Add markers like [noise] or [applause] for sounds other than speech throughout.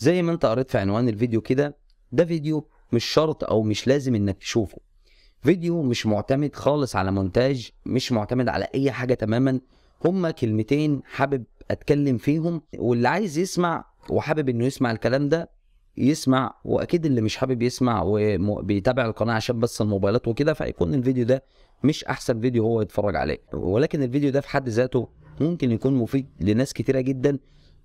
زي ما انت قريت في عنوان الفيديو كده ده فيديو مش شرط او مش لازم انك تشوفه فيديو مش معتمد خالص على مونتاج مش معتمد على اي حاجه تماما هما كلمتين حابب اتكلم فيهم واللي عايز يسمع وحابب انه يسمع الكلام ده يسمع واكيد اللي مش حابب يسمع وبيتابع القناه عشان بس الموبايلات وكده فيكون الفيديو ده مش احسن فيديو هو يتفرج عليه ولكن الفيديو ده في حد ذاته ممكن يكون مفيد لناس كتيره جدا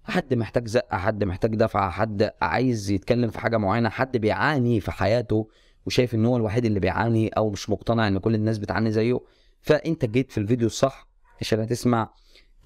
حد محتاج زقه حد محتاج دفعه حد عايز يتكلم في حاجه معينه حد بيعاني في حياته وشايف ان هو الوحيد اللي بيعاني او مش مقتنع ان كل الناس بتعاني زيه فانت جيت في الفيديو الصح عشان هتسمع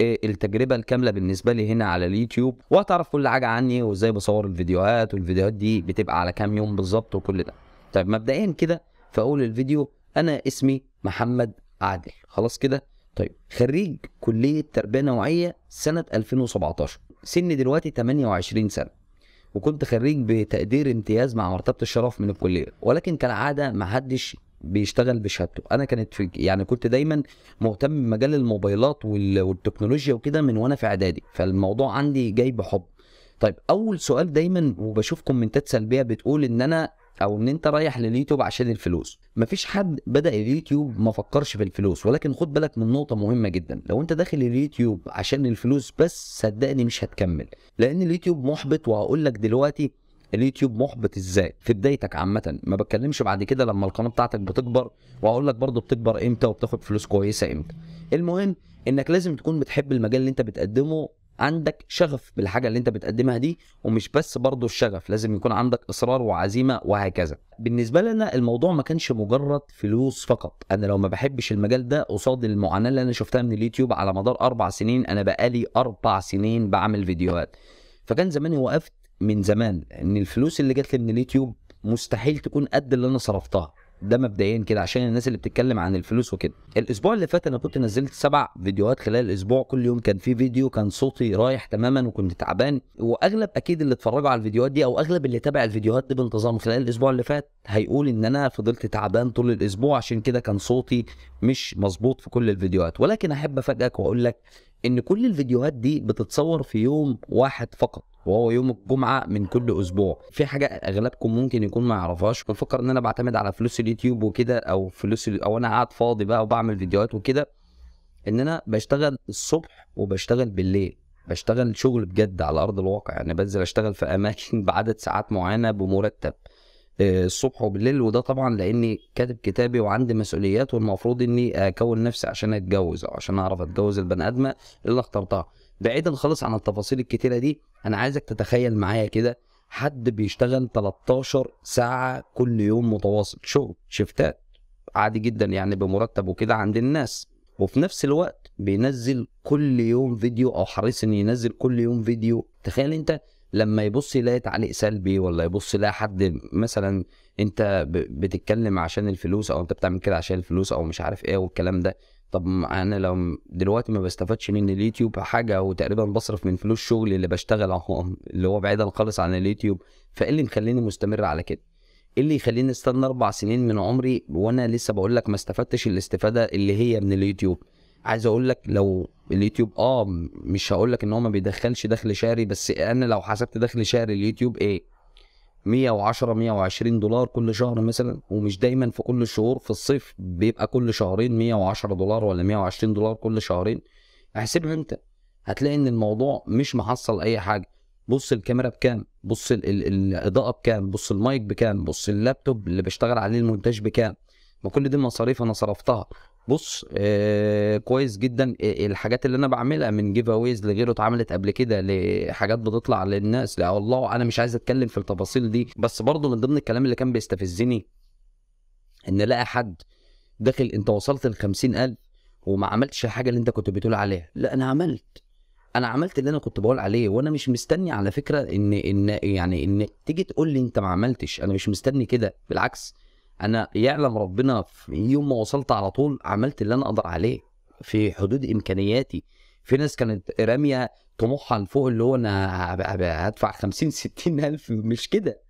آه، التجربه الكامله بالنسبه لي هنا على اليوتيوب وهتعرف كل حاجه عني وازاي بصور الفيديوهات والفيديوهات دي بتبقى على كام يوم بالظبط وكل ده طيب مبدئيا كده في اول الفيديو انا اسمي محمد عادل خلاص كده طيب خريج كليه تربيه نوعيه سنه 2017 سني دلوقتي 28 سنه وكنت خريج بتقدير امتياز مع مرتبه الشرف من الكليه ولكن كالعاده ما حدش بيشتغل بشهادته انا كانت في يعني كنت دايما مهتم بمجال الموبايلات والتكنولوجيا وكده من وانا في اعدادي فالموضوع عندي جاي بحب طيب اول سؤال دايما وبشوف كومنتات سلبيه بتقول ان انا او ان انت رايح لليوتيوب عشان الفلوس مفيش حد بدا اليوتيوب ما فكرش في الفلوس ولكن خد بالك من نقطه مهمه جدا لو انت داخل اليوتيوب عشان الفلوس بس صدقني مش هتكمل لان اليوتيوب محبط وهقول لك دلوقتي اليوتيوب محبط ازاي في بدايتك عامه ما بتكلمش بعد كده لما القناه بتاعتك بتكبر وهقول لك برضه بتكبر امتى وبتاخد فلوس كويسه امتى المهم انك لازم تكون بتحب المجال اللي انت بتقدمه عندك شغف بالحاجه اللي انت بتقدمها دي ومش بس برضه الشغف لازم يكون عندك اصرار وعزيمه وهكذا بالنسبه لنا الموضوع ما كانش مجرد فلوس فقط انا لو ما بحبش المجال ده قصاد المعاناه اللي انا شفتها من اليوتيوب على مدار اربع سنين انا بقالي اربع سنين بعمل فيديوهات فكان زماني وقفت من زمان ان الفلوس اللي جات لي من اليوتيوب مستحيل تكون قد اللي انا صرفتها ده مبدئيا كده عشان الناس اللي بتتكلم عن الفلوس وكده الاسبوع اللي فات انا كنت نزلت سبع فيديوهات خلال الاسبوع كل يوم كان في فيديو كان صوتي رايح تماما وكنت تعبان واغلب اكيد اللي اتفرجوا على الفيديوهات دي او اغلب اللي تابع الفيديوهات دي بانتظام خلال الاسبوع اللي فات هيقول ان انا فضلت تعبان طول الاسبوع عشان كده كان صوتي مش مظبوط في كل الفيديوهات ولكن احب افاجئك واقول لك ان كل الفيديوهات دي بتتصور في يوم واحد فقط وهو يوم الجمعه من كل اسبوع في حاجه اغلبكم ممكن يكون ما يعرفهاش بفكر ان انا بعتمد على فلوس اليوتيوب وكده او فلوس او انا قاعد فاضي بقى وبعمل فيديوهات وكده ان انا بشتغل الصبح وبشتغل بالليل بشتغل شغل بجد على ارض الواقع يعني بنزل اشتغل في اماكن [laughs] بعدد ساعات معينه بمرتب آه، الصبح وبالليل وده طبعا لاني كاتب كتابي وعندي مسؤوليات والمفروض اني اكون نفسي عشان اتجوز او عشان اعرف اتجوز البني ادمه اللي اخترتها بعيدا خالص عن التفاصيل الكتيره دي انا عايزك تتخيل معايا كده حد بيشتغل 13 ساعه كل يوم متواصل شغل شفتات عادي جدا يعني بمرتب وكده عند الناس وفي نفس الوقت بينزل كل يوم فيديو او حريص ان ينزل كل يوم فيديو تخيل انت لما يبص يلاقي تعليق سلبي ولا يبص يلاقي حد مثلا انت بتتكلم عشان الفلوس او انت بتعمل كده عشان الفلوس او مش عارف ايه والكلام ده طب انا لو دلوقتي ما بستفادش من اليوتيوب حاجه وتقريبا بصرف من فلوس شغلي اللي بشتغل اهو اللي هو بعيدا خالص عن اليوتيوب فايه اللي مخليني مستمر على كده؟ ايه اللي يخليني استنى اربع سنين من عمري وانا لسه بقول لك ما استفدتش الاستفاده اللي هي من اليوتيوب عايز اقول لك لو اليوتيوب اه مش هقول لك ان هو ما بيدخلش دخل شهري بس انا لو حسبت دخل شهري اليوتيوب ايه 110 120 دولار كل شهر مثلا ومش دايما في كل الشهور في الصيف بيبقى كل شهرين 110 دولار ولا 120 دولار كل شهرين احسبها انت هتلاقي ان الموضوع مش محصل اي حاجه بص الكاميرا بكام بص ال ال الاضاءه بكام بص المايك بكام بص اللابتوب اللي بشتغل عليه المونتاج بكام ما كل دي مصاريف انا صرفتها بص آه كويس جدا آه، الحاجات اللي انا بعملها من جيف اويز لغيره اتعملت قبل كده لحاجات بتطلع للناس لا والله انا مش عايز اتكلم في التفاصيل دي بس برضه من ضمن الكلام اللي كان بيستفزني ان لقى حد داخل انت وصلت ل 50000 وما عملتش الحاجه اللي انت كنت بتقول عليها لا انا عملت انا عملت اللي انا كنت بقول عليه وانا مش مستني على فكره ان ان يعني ان تيجي تقول لي انت ما عملتش انا مش مستني كده بالعكس انا يعلم ربنا في يوم ما وصلت على طول عملت اللي انا اقدر عليه في حدود امكانياتي في ناس كانت راميه طموحها لفوق اللي هو انا هدفع 50 60 الف مش كده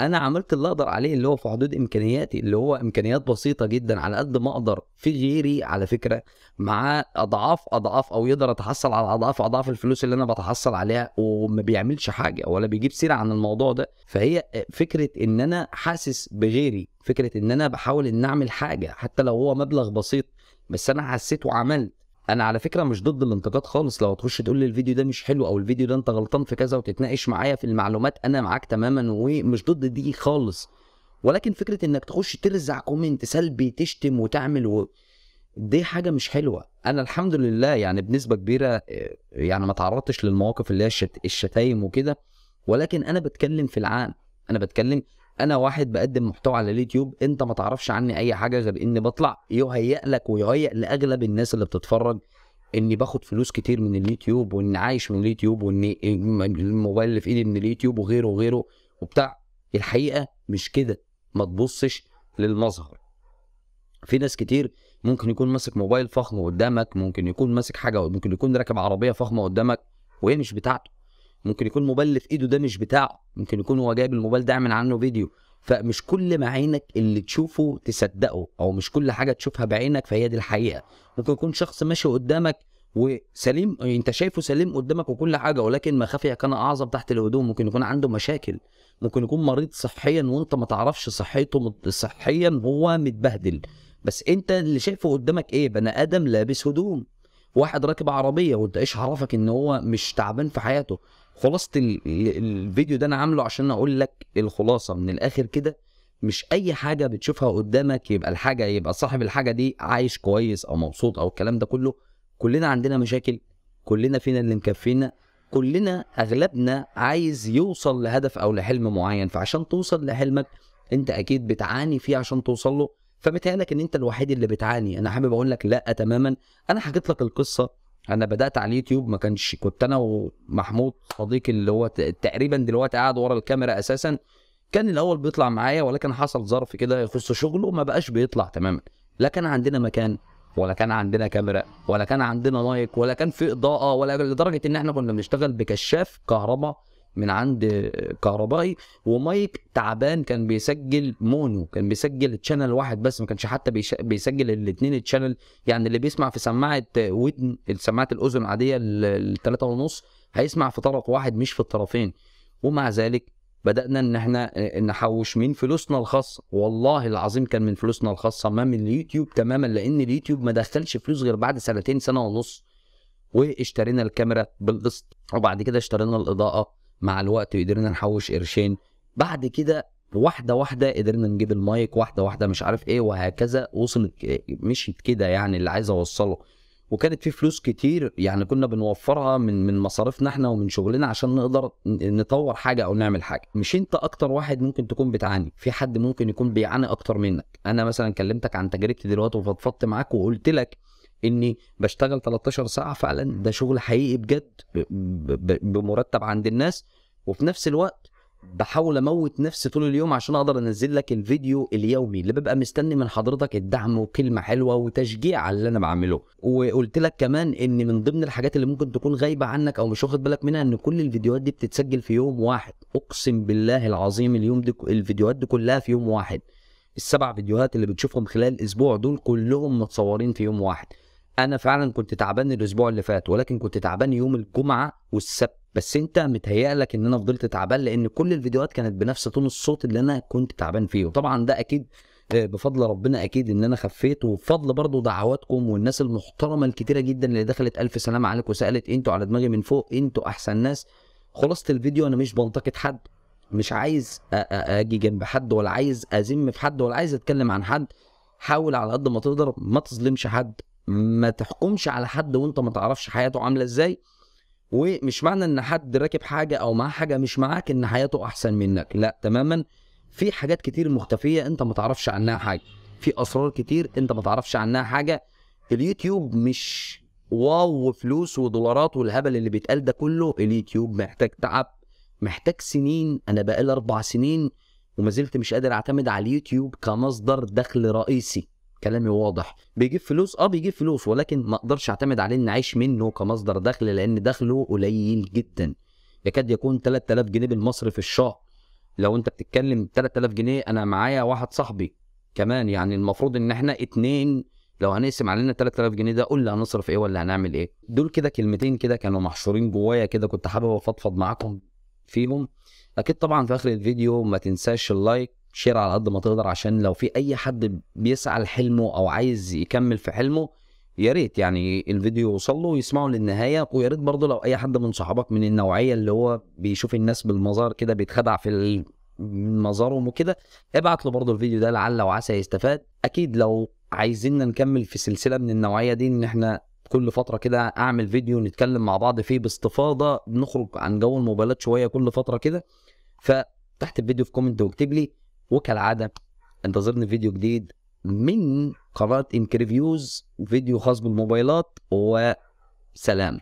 انا عملت اللي اقدر عليه اللي هو في حدود امكانياتي اللي هو امكانيات بسيطه جدا على قد ما اقدر في غيري على فكره معاه اضعاف اضعاف او يقدر اتحصل على اضعاف اضعاف الفلوس اللي انا بتحصل عليها وما بيعملش حاجه ولا بيجيب سيره عن الموضوع ده فهي فكره ان انا حاسس بغيري فكره ان انا بحاول ان اعمل حاجه حتى لو هو مبلغ بسيط بس انا حسيت وعملت انا على فكره مش ضد الانتقاد خالص لو هتخش تقول لي الفيديو ده مش حلو او الفيديو ده انت غلطان في كذا وتتناقش معايا في المعلومات انا معاك تماما ومش ضد دي خالص ولكن فكره انك تخش ترزع كومنت سلبي تشتم وتعمل و... دي حاجه مش حلوه انا الحمد لله يعني بنسبه كبيره آه، يعني ما تعرضتش للمواقف اللي هي الشت... الشتايم وكده ولكن انا بتكلم في العام انا بتكلم انا واحد بقدم محتوى على اليوتيوب انت ما تعرفش عني اي حاجه غير اني بطلع يهيئ لك ويهيئ لاغلب الناس اللي بتتفرج اني باخد فلوس كتير من اليوتيوب وان عايش من اليوتيوب وان الموبايل اللي في ايدي من اليوتيوب وغيره وغيره وبتاع الحقيقه مش كده ما تبصش للمظهر في ناس كتير ممكن يكون ماسك موبايل فخم قدامك ممكن يكون ماسك حاجه ممكن يكون راكب عربيه فخمه قدامك وهي مش بتاعته ممكن يكون موبايل في ايده ده مش بتاعه ممكن يكون هو جايب الموبايل ده عامل عنه فيديو فمش كل ما عينك اللي تشوفه تصدقه او مش كل حاجه تشوفها بعينك فهي دي الحقيقه ممكن يكون شخص ماشي قدامك وسليم انت شايفه سليم قدامك وكل حاجه ولكن ما خفي كان اعظم تحت الهدوم ممكن يكون عنده مشاكل ممكن يكون مريض صحيا وانت ما تعرفش صحيته صحيا هو متبهدل بس انت اللي شايفه قدامك ايه بني ادم لابس هدوم واحد راكب عربيه وانت ايش عرفك ان هو مش تعبان في حياته خلاصه الفيديو ده انا عامله عشان اقول لك الخلاصه من الاخر كده مش اي حاجه بتشوفها قدامك يبقى الحاجه يبقى صاحب الحاجه دي عايش كويس او مبسوط او الكلام ده كله كلنا عندنا مشاكل كلنا فينا اللي مكفينا كلنا اغلبنا عايز يوصل لهدف او لحلم معين فعشان توصل لحلمك انت اكيد بتعاني فيه عشان توصل له فمتهيألك ان انت الوحيد اللي بتعاني انا حابب اقول لك لا تماما انا حكيت لك القصه انا بدات على اليوتيوب ما كانش كنت انا ومحمود صديقي اللي هو تقريبا دلوقتي قاعد ورا الكاميرا اساسا كان الاول بيطلع معايا ولكن حصل ظرف كده يخص شغله ما بقاش بيطلع تماما لا كان عندنا مكان ولا كان عندنا كاميرا ولا كان عندنا مايك ولا كان في اضاءه ولا لدرجه ان احنا كنا بنشتغل بكشاف كهرباء من عند كهربائي ومايك تعبان كان بيسجل مونو كان بيسجل تشانل واحد بس ما كانش حتى بيسجل الاثنين تشانل يعني اللي بيسمع في سماعه ودن سماعه الاذن العاديه الثلاثة ونص هيسمع في طرف واحد مش في الطرفين ومع ذلك بدأنا إن إحنا آه، نحوش من فلوسنا الخاصة، والله العظيم كان من فلوسنا الخاصة ما من اليوتيوب تماما لأن اليوتيوب ما دخلش فلوس غير بعد سنتين سنة ونص. واشترينا الكاميرا بالقسط وبعد كده اشترينا الإضاءة مع الوقت قدرنا نحوش قرشين بعد كده واحده واحده قدرنا نجيب المايك واحده واحده مش عارف ايه وهكذا وصلت مشيت كده يعني اللي عايز اوصله وكانت في فلوس كتير يعني كنا بنوفرها من من مصاريفنا احنا ومن شغلنا عشان نقدر نطور حاجه او نعمل حاجه مش انت اكتر واحد ممكن تكون بتعاني في حد ممكن يكون بيعاني اكتر منك انا مثلا كلمتك عن تجربتي دلوقتي وفضفضت معاك وقلت لك اني بشتغل 13 ساعه فعلا ده شغل حقيقي بجد بمرتب عند الناس وفي نفس الوقت بحاول اموت نفسي طول اليوم عشان اقدر انزل لك الفيديو اليومي اللي ببقى مستني من حضرتك الدعم وكلمه حلوه وتشجيع على اللي انا بعمله وقلت لك كمان ان من ضمن الحاجات اللي ممكن تكون غايبه عنك او مش واخد بالك منها ان كل الفيديوهات دي بتتسجل في يوم واحد اقسم بالله العظيم اليوم دي الفيديوهات دي كلها في يوم واحد السبع فيديوهات اللي بتشوفهم خلال اسبوع دول كلهم متصورين في يوم واحد انا فعلا كنت تعبان الاسبوع اللي فات ولكن كنت تعبان يوم الجمعه والسبت بس انت متهيألك ان انا فضلت تعبان لان كل الفيديوهات كانت بنفس طول الصوت اللي انا كنت تعبان فيه طبعا ده اكيد آه، بفضل ربنا اكيد ان انا خفيت وبفضل برضو دعواتكم والناس المحترمه الكتيره جدا اللي دخلت الف سلام عليكم وسالت انتوا على دماغي من فوق انتوا احسن ناس خلاصه الفيديو انا مش بنتقد حد مش عايز اجي جنب حد ولا عايز اذم في حد ولا عايز اتكلم عن حد حاول على قد ما تقدر ما تظلمش حد ما تحكمش على حد وانت ما تعرفش حياته عامله ازاي ومش معنى ان حد راكب حاجه او معاه حاجه مش معاك ان حياته احسن منك لا تماما في حاجات كتير مختفيه انت ما تعرفش عنها حاجه في اسرار كتير انت ما تعرفش عنها حاجه اليوتيوب مش واو وفلوس ودولارات والهبل اللي بيتقال ده كله اليوتيوب محتاج تعب محتاج سنين انا بقالي اربع سنين وما زلت مش قادر اعتمد على اليوتيوب كمصدر دخل رئيسي كلامي واضح بيجيب فلوس اه بيجيب فلوس ولكن ما اقدرش اعتمد عليه ان اعيش منه كمصدر دخل لان دخله قليل جدا يكاد يكون 3000 جنيه بالمصري في الشهر لو انت بتتكلم 3000 جنيه انا معايا واحد صاحبي كمان يعني المفروض ان احنا اتنين لو هنقسم علينا 3000 جنيه ده قول لي هنصرف ايه ولا هنعمل ايه دول كده كلمتين كده كانوا محشورين جوايا كده كنت حابب افضفض معاكم فيهم اكيد طبعا في اخر الفيديو ما تنساش اللايك شير على قد ما تقدر عشان لو في اي حد بيسعى لحلمه او عايز يكمل في حلمه يا ريت يعني الفيديو يوصل له ويسمعه للنهايه ويا ريت برضه لو اي حد من صحابك من النوعيه اللي هو بيشوف الناس بالمزار كده بيتخدع في مزارهم وكده ابعت له برضه الفيديو ده لعل وعسى يستفاد اكيد لو عايزيننا نكمل في سلسله من النوعيه دي ان احنا كل فترة كده أعمل فيديو نتكلم مع بعض فيه باستفاضة نخرج عن جو الموبايلات شوية كل فترة كده فتحت الفيديو في كومنت واكتب لي وكالعاده انتظرني فيديو جديد من قناه انكريفيوز فيديو خاص بالموبايلات وسلام